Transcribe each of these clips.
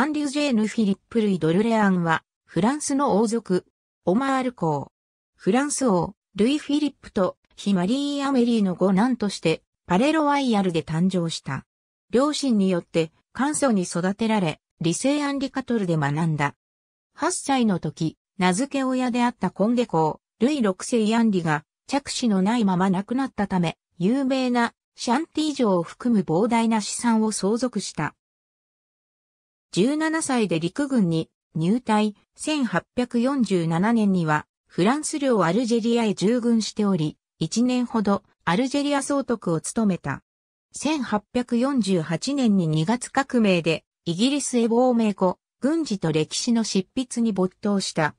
アンリュジェーヌ・フィリップ・ルイ・ドルレアンは、フランスの王族、オマール公。フランス王、ルイ・フィリップと、ヒマリー・アメリーの五男として、パレロワイヤルで誕生した。両親によって、簡素に育てられ、理性アンリカトルで学んだ。8歳の時、名付け親であったコンデ公、ルイ6世アンリが、着手のないまま亡くなったため、有名なシャンティ城を含む膨大な資産を相続した。17歳で陸軍に入隊、1847年にはフランス領アルジェリアへ従軍しており、1年ほどアルジェリア総督を務めた。1848年に2月革命でイギリスへ亡命後、軍事と歴史の執筆に没頭した。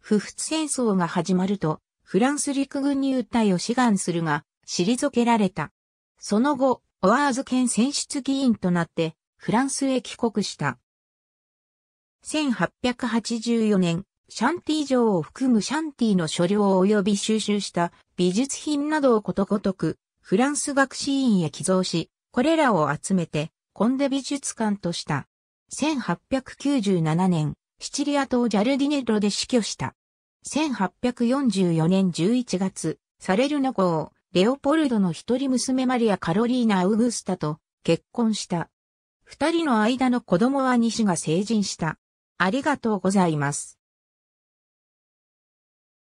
不仏戦争が始まると、フランス陸軍入隊を志願するが、退けられた。その後、オアーズ県選出議員となって、フランスへ帰国した。1884年、シャンティ城を含むシャンティの所領及び収集した美術品などをことごとく、フランス学士院へ寄贈し、これらを集めて、コンデ美術館とした。1897年、シチリア島ジャルディネロで死去した。1844年11月、サレルナ号、レオポルドの一人娘マリア・カロリーナ・ウグスタと結婚した。二人の間の子供は西が成人した。ありがとうございます。